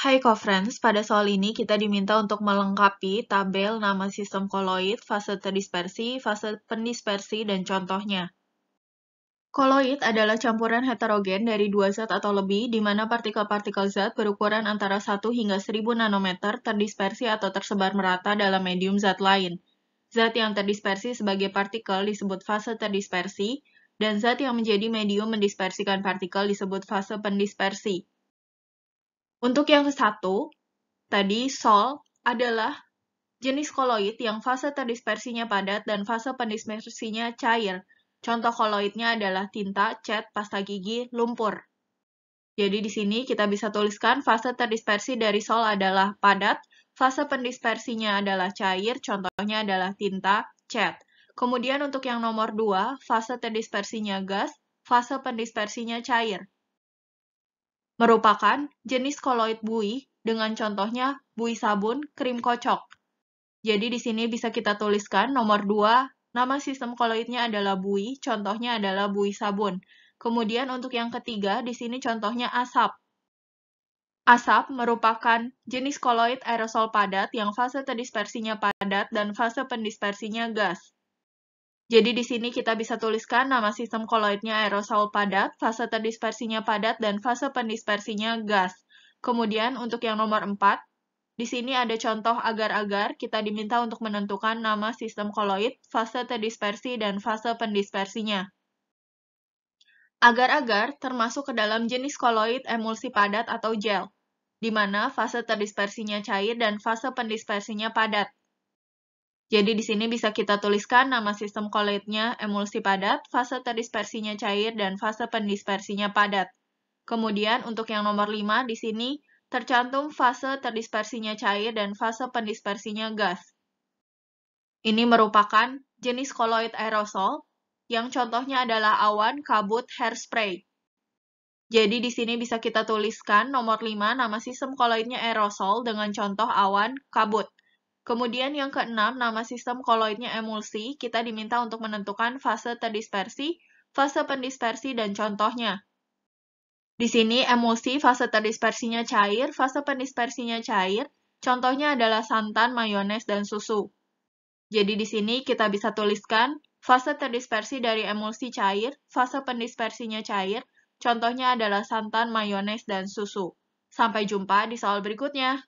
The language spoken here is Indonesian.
Hai co-friends, pada soal ini kita diminta untuk melengkapi tabel nama sistem koloid, fase terdispersi, fase pendispersi, dan contohnya. Koloid adalah campuran heterogen dari dua zat atau lebih, di mana partikel-partikel zat berukuran antara 1 hingga 1000 nanometer terdispersi atau tersebar merata dalam medium zat lain. Zat yang terdispersi sebagai partikel disebut fase terdispersi, dan zat yang menjadi medium mendispersikan partikel disebut fase pendispersi. Untuk yang satu, tadi sol adalah jenis koloid yang fase terdispersinya padat dan fase pendispersinya cair. Contoh koloidnya adalah tinta, cat, pasta gigi, lumpur. Jadi di sini kita bisa tuliskan fase terdispersi dari sol adalah padat, fase pendispersinya adalah cair, contohnya adalah tinta, cat. Kemudian untuk yang nomor dua fase terdispersinya gas, fase pendispersinya cair merupakan jenis koloid buih dengan contohnya buih sabun, krim kocok. Jadi di sini bisa kita tuliskan nomor 2, nama sistem koloidnya adalah buih, contohnya adalah buih sabun. Kemudian untuk yang ketiga, di sini contohnya asap. Asap merupakan jenis koloid aerosol padat yang fase terdispersinya padat dan fase pendispersinya gas. Jadi di sini kita bisa tuliskan nama sistem koloidnya aerosol padat, fase terdispersinya padat, dan fase pendispersinya gas. Kemudian untuk yang nomor 4, di sini ada contoh agar-agar kita diminta untuk menentukan nama sistem koloid, fase terdispersi, dan fase pendispersinya. Agar-agar termasuk ke dalam jenis koloid emulsi padat atau gel, di mana fase terdispersinya cair dan fase pendispersinya padat. Jadi di sini bisa kita tuliskan nama sistem koloidnya emulsi padat, fase terdispersinya cair, dan fase pendispersinya padat. Kemudian untuk yang nomor 5 di sini tercantum fase terdispersinya cair dan fase pendispersinya gas. Ini merupakan jenis koloid aerosol yang contohnya adalah awan, kabut, hairspray. Jadi di sini bisa kita tuliskan nomor 5 nama sistem koloidnya aerosol dengan contoh awan, kabut. Kemudian yang keenam, nama sistem koloidnya emulsi, kita diminta untuk menentukan fase terdispersi, fase pendispersi, dan contohnya. Di sini emulsi fase terdispersinya cair, fase pendispersinya cair, contohnya adalah santan, mayones, dan susu. Jadi di sini kita bisa tuliskan fase terdispersi dari emulsi cair, fase pendispersinya cair, contohnya adalah santan, mayones, dan susu. Sampai jumpa di soal berikutnya.